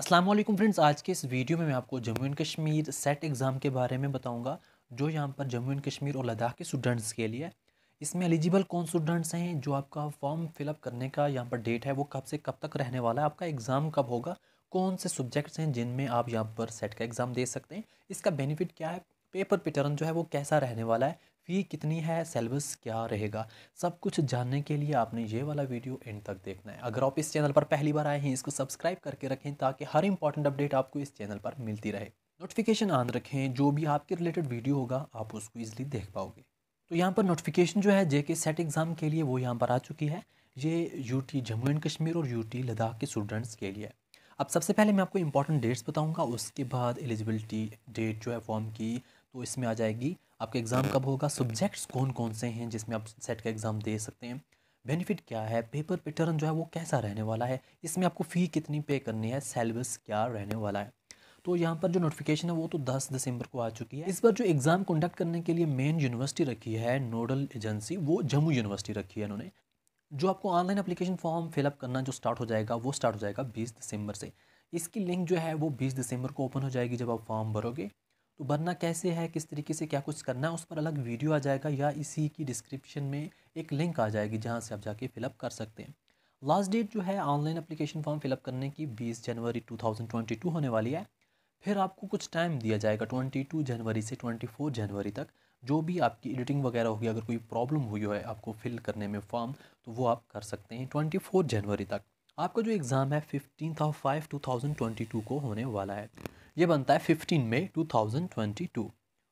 अस्सलाम वालेकुम फ्रेंड्स आज के इस वीडियो में मैं आपको Jammu and Kashmir SET exam के बारे में बताऊंगा जो यहाँ पर जम्मू एंड कश्मीर और लद्दाख के स्टूडेंट्स के लिए इसमें एलिजिबल कौन स्टूडेंट्स हैं जो आपका फॉर्म फिलअप करने का यहाँ पर डेट है वो कब से कब तक रहने वाला है आपका एग्ज़ाम कब होगा कौन से सब्जेक्ट्स हैं जिनमें आप यहाँ पर सेट का एग्ज़ाम दे सकते हैं इसका बेनिफिट क्या है पेपर पैटर्न जो है वो कैसा रहने वाला है फ़ी कितनी है सेलेबस क्या रहेगा सब कुछ जानने के लिए आपने ये वाला वीडियो एंड तक देखना है अगर आप इस चैनल पर पहली बार आए हैं इसको सब्सक्राइब करके रखें ताकि हर इंपॉर्टेंट अपडेट आपको इस चैनल पर मिलती रहे नोटिफिकेशन ऑन रखें जो भी आपके रिलेटेड वीडियो होगा आप उसको ईजिली देख पाओगे तो यहाँ पर नोटिफिकेशन जो है जे के सेट एग्ज़ाम के लिए वो यहाँ पर आ चुकी है ये यूटी जम्मू एंड कश्मीर और यूटी लद्दाख के स्टूडेंट्स के लिए अब सबसे पहले मैं आपको इंपॉर्टेंट डेट्स बताऊंगा उसके बाद एलिजिबिलिटी डेट जो है फॉर्म की तो इसमें आ जाएगी आपका एग्ज़ाम कब होगा सब्जेक्ट्स कौन कौन से हैं जिसमें आप सेट का एग्ज़ाम दे सकते हैं बेनिफिट क्या है पेपर पैटर्न जो है वो कैसा रहने वाला है इसमें आपको फ़ी कितनी पे करनी है सेलेबस क्या रहने वाला है तो यहाँ पर जो नोटिफिकेशन है वो तो 10 दिसंबर को आ चुकी है इस बार जो एग्ज़ाम कंडक्ट करने के लिए मेन यूनिवर्सिटी रखी है नोडल एजेंसी वो जम्मू यूनिवर्सिटी रखी है इन्होंने जो आपको ऑनलाइन एप्लीकेशन फॉर्म फिलअप करना जो स्टार्ट हो जाएगा वो स्टार्ट हो जाएगा बीस दिसंबर से इसकी लिंक जो है वो बीस दिसंबर को ओपन हो जाएगी जब आप फॉर्म भरोगे तो बनना कैसे है किस तरीके से क्या कुछ करना है उस पर अलग वीडियो आ जाएगा या इसी की डिस्क्रिप्शन में एक लिंक आ जाएगी जहाँ से आप जाके फिलअप कर सकते हैं लास्ट डेट जो है ऑनलाइन अप्लीकेशन फॉर्म फिलअप करने की बीस जनवरी टू थाउजेंड ट्वेंटी टू होने वाली है फिर आपको कुछ टाइम दिया जाएगा ट्वेंटी टू जनवरी से ट्वेंटी फोर जनवरी तक जो भी आपकी एडिटिंग वगैरह होगी अगर कोई प्रॉब्लम हुई हो है आपको फिल करने में फॉर्म तो वो आप कर सकते हैं ट्वेंटी फोर जनवरी तक आपका जो एग्ज़ाम है fifteen of five two thousand twenty two को होने वाला है ये बनता है फिफ्टीन मई टू थाउजेंड ट्वेंटी टू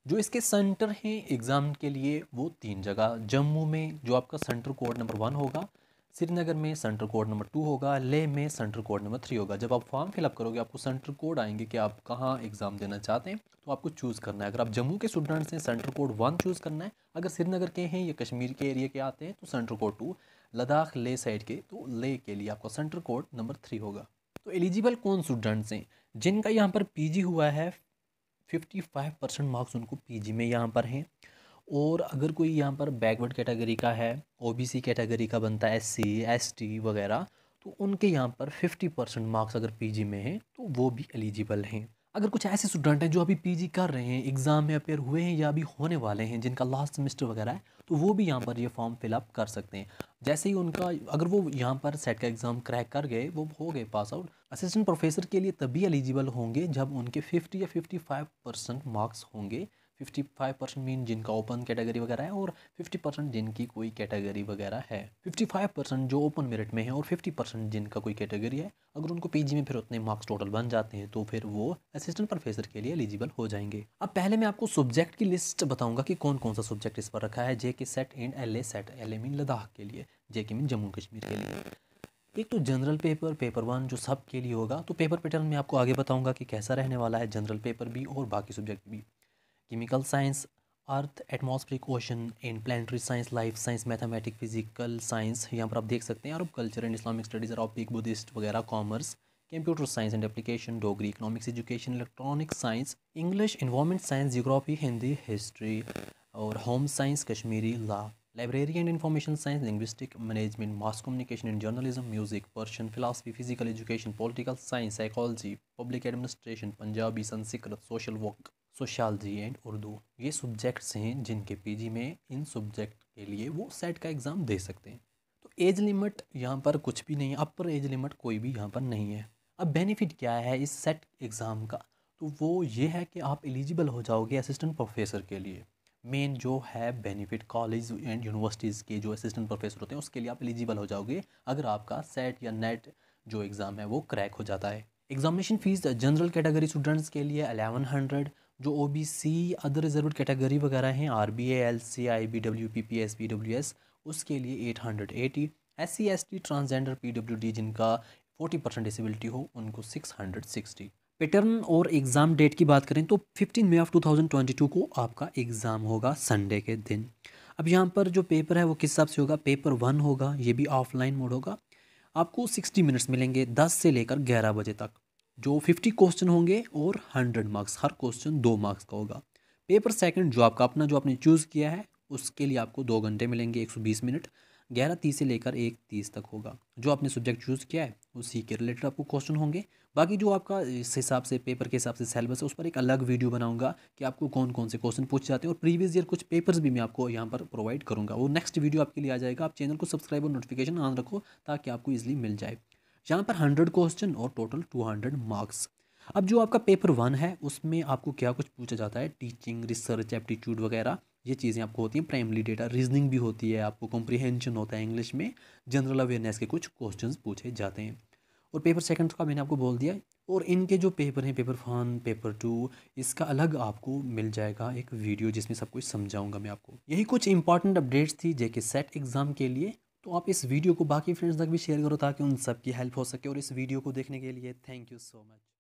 जो इसके सेंटर हैं एग्ज़ाम के लिए वो तीन जगह जम्मू में जो आपका सेंटर कोड नंबर वन होगा श्रीनगर में सेंटर कोड नंबर टू होगा लेह में सेंटर कोड नंबर थ्री होगा जब आप फॉर्म फिलअप करोगे आपको सेंटर कोड आएंगे कि आप कहाँ एग्ज़ाम देना चाहते हैं तो आपको चूज़ करना है अगर आप जम्मू के स्टूडेंट्स हैं सेंटर कोड वन चूज़ करना है अगर श्रीनगर के हैं या कश्मीर के एरिया के आते हैं तो सेंटर कोड टू लद्दाख ले साइड के तो ले के लिए आपका सेंटर कोड नंबर थ्री होगा तो एलिजिबल कौन स्टूडेंट्स हैं जिनका यहाँ पर पी हुआ है फिफ्टी फाइव परसेंट मार्क्स उनको पी में यहाँ पर हैं और अगर कोई यहाँ पर बैकवर्ड कैटेगरी का है ओबीसी कैटेगरी का बनता है एससी एसटी वगैरह तो उनके यहाँ पर फिफ्टी परसेंट मार्क्स अगर पीजी में हैं तो वो भी एलिजिबल हैं अगर कुछ ऐसे स्टूडेंट हैं जो अभी पीजी कर रहे हैं एग्ज़ाम में अपेयर हुए हैं या अभी होने वाले हैं जिनका लास्ट सेमेस्टर वगैरह है तो वो भी यहाँ पर ये फॉर्म फिलअप कर सकते हैं जैसे ही उनका अगर वो यहाँ पर सेट का एग्ज़ाम क्रैक कर गए वो हो गए पास आउट असिस्टेंट प्रोफेसर के लिए तभी एलिजिबल होंगे जब उनके फिफ्टी या फिफ्टी परसेंट मार्क्स होंगे फिफ्टी फाइव परसेंट मीन जिनका ओपन कैटेगरी वगैरह है और फिफ्टी परसेंट जिनकी कोई कैटेगरी वगैरह है फिफ्टी फाइव परसेंट जो ओपन मेरिट में है और फिफ्टी परसेंट जिनका कोई कैटेगरी है अगर उनको पीजी में फिर उतने मार्क्स टोटल बन जाते हैं तो फिर वो असिस्टेंट प्रोफेसर के लिए एलिजिबल हो जाएंगे अब पहले मैं आपको सब्जेक्ट की लिस्ट बताऊंगा कि कौन कौन सा सब्जेक्ट इस पर रखा है J K SET and L SET L A mean Ladakh के लिए जे के मीन जम्मू कश्मीर के लिए एक तो जनरल पेपर पेपर वन जो सब के लिए होगा तो पेपर पैटर्न में आपको आगे बताऊंगा कि कैसा रहने वाला है जनरल पेपर भी और बाकी सब्जेक्ट भी chemical science earth atmospheric ocean and planetary science life science mathematic physical science यहाँ पर आप देख सकते हैं Arab culture and Islamic studies Arabic Buddhist वगैरह commerce computer science and application Dogri economics education electronic science English environment science geography Hindi history और home science Kashmiri law library and information science linguistic management mass communication and journalism music Persian philosophy physical education political science psychology public administration Punjabi Sanskrit social work sociology and Urdu ये subjects हैं जिनके PG में इन subject के लिए वो set का exam दे सकते हैं तो एज लिमिट यहाँ पर कुछ भी नहीं है अपर एज लिमिट कोई भी यहाँ पर नहीं है अब बेनिफिट क्या है इस सेट एग्ज़ाम का तो वो ये है कि आप एलिजिबल हो जाओगे असिस्टेंट प्रोफेसर के लिए मेन जो है बेनिफिट कॉलेज एंड यूनिवर्सिटीज़ के जो असिस्टेंट प्रोफेसर होते हैं उसके लिए आप एलिजिबल हो जाओगे अगर आपका सेट या नेट जो एग्ज़ाम है वो क्रैक हो जाता है examination fees general category students के लिए अलेवन हंड्रेड जो O B C other reserve category वगैरह हैं R B L C I B W P P S B W S उसके लिए eight hundred eighty S C S T transgender P W D जिनका forty percent disability हो उनको six hundred sixty pattern और exam date की बात करें तो fifteen May of two thousand twenty two को आपका एग्ज़ाम होगा संडे के दिन अब यहाँ पर जो पेपर है वो किस हिसाब से होगा पेपर वन होगा ये भी ऑफलाइन मोड होगा आपको सिक्सटी मिनट्स मिलेंगे दस से लेकर ग्यारह बजे तक जो फिफ्टी क्वेश्चन होंगे और हंड्रेड मार्क्स हर क्वेश्चन दो मार्क्स का होगा पेपर सेकंड जो आपका अपना जो आपने चूज़ किया है उसके लिए आपको दो घंटे मिलेंगे एक सौ बीस मिनट ग्यारह तीस से लेकर एक तीस तक होगा जो आपने सब्जेक्ट चूज़ किया है उसी के रिलेटेड आपको क्वेश्चन होंगे बाकी जो आपका इस हिसाब से पेपर के हिसाब से सेलेबस है उस पर एक अलग वीडियो बनाऊंगा कि आपको कौन कौन से क्वेश्चन पूछे जाते हैं और प्रीवियस ईयर कुछ पेपर्स भी मैं आपको यहाँ पर प्रोवाइड करूँगा वो नेक्स्ट वीडियो आपके लिए आ जाएगा आप चैनल को सब्सक्राइब और नोटिफिकेशन ऑन रखो ताकि आपको ईजिली मिल जाए यहाँ पर हंड्रेड क्वेश्चन और टोटल टू हंड्रेड मार्क्स अब जो आपका पेपर वन है उसमें आपको क्या कुछ पूछा जाता है टीचिंग रिसर्च एप्टीट्यूड वगैरह ये चीज़ें आपको होती हैं प्राइमरी डेटा रीजनिंग भी होती है आपको कॉम्प्रीहेंशन होता है इंग्लिश में जनरल अवेयरनेस के कुछ क्वेश्चन पूछे जाते हैं और पेपर सेकंड का मैंने आपको बोल दिया और इनके जो पेपर हैं पेपर वन पेपर टू इसका अलग आपको मिल जाएगा एक वीडियो जिसमें सब कुछ समझाऊंगा मैं आपको यही कुछ इंपॉर्टेंट अपडेट्स थी जेके सेट एग्ज़ाम के लिए तो आप इस वीडियो को बाकी फ्रेंड्स तक भी शेयर करो ताकि उन सब की हेल्प हो सके और इस वीडियो को देखने के लिए थैंक यू सो मच